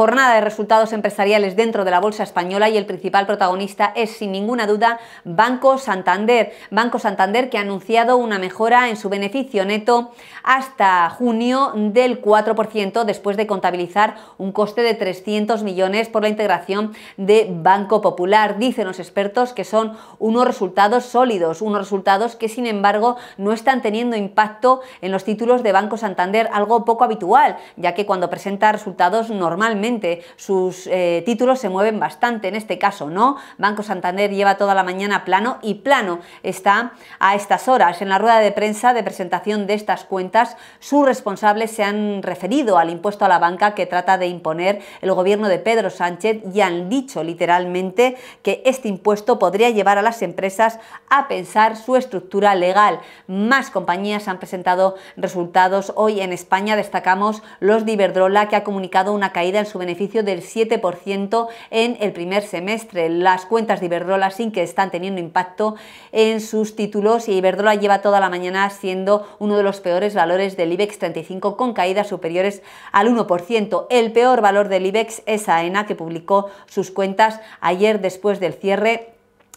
Jornada de resultados empresariales dentro de la Bolsa Española y el principal protagonista es, sin ninguna duda, Banco Santander. Banco Santander que ha anunciado una mejora en su beneficio neto hasta junio del 4% después de contabilizar un coste de 300 millones por la integración de Banco Popular. Dicen los expertos que son unos resultados sólidos, unos resultados que sin embargo no están teniendo impacto en los títulos de Banco Santander, algo poco habitual, ya que cuando presenta resultados normalmente sus eh, títulos se mueven bastante, en este caso no. Banco Santander lleva toda la mañana plano y plano está a estas horas. En la rueda de prensa de presentación de estas cuentas, sus responsables se han referido al impuesto a la banca que trata de imponer el gobierno de Pedro Sánchez y han dicho literalmente que este impuesto podría llevar a las empresas a pensar su estructura legal. Más compañías han presentado resultados hoy en España. Destacamos los de Iberdrola, que ha comunicado una caída en su beneficio del 7% en el primer semestre. Las cuentas de Iberdrola sin que están teniendo impacto en sus títulos y Iberdrola lleva toda la mañana siendo uno de los peores valores del IBEX 35 con caídas superiores al 1%. El peor valor del IBEX es AENA que publicó sus cuentas ayer después del cierre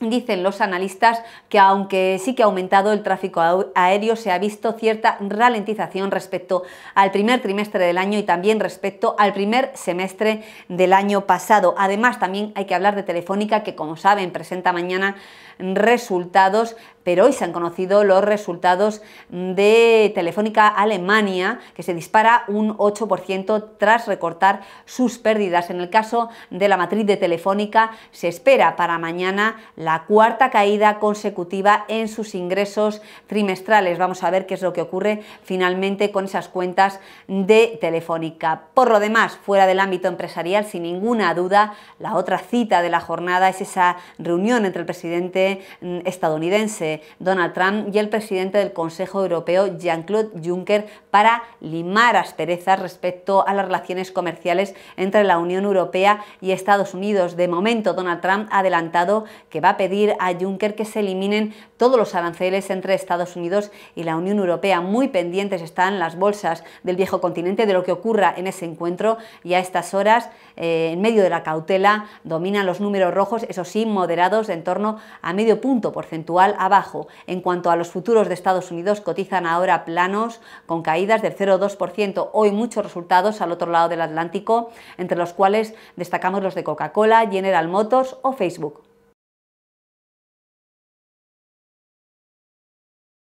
Dicen los analistas que aunque sí que ha aumentado el tráfico aéreo, se ha visto cierta ralentización respecto al primer trimestre del año y también respecto al primer semestre del año pasado. Además, también hay que hablar de Telefónica, que como saben presenta mañana resultados pero hoy se han conocido los resultados de Telefónica Alemania, que se dispara un 8% tras recortar sus pérdidas. En el caso de la matriz de Telefónica, se espera para mañana la cuarta caída consecutiva en sus ingresos trimestrales. Vamos a ver qué es lo que ocurre finalmente con esas cuentas de Telefónica. Por lo demás, fuera del ámbito empresarial, sin ninguna duda, la otra cita de la jornada es esa reunión entre el presidente mm, estadounidense Donald Trump y el presidente del Consejo Europeo, Jean-Claude Juncker, para limar asperezas respecto a las relaciones comerciales entre la Unión Europea y Estados Unidos. De momento, Donald Trump ha adelantado que va a pedir a Juncker que se eliminen todos los aranceles entre Estados Unidos y la Unión Europea. Muy pendientes están las bolsas del viejo continente de lo que ocurra en ese encuentro y a estas horas, eh, en medio de la cautela, dominan los números rojos, eso sí, moderados en torno a medio punto porcentual abajo en cuanto a los futuros de Estados Unidos, cotizan ahora planos con caídas del 0,2%. Hoy muchos resultados al otro lado del Atlántico, entre los cuales destacamos los de Coca-Cola, General Motors o Facebook.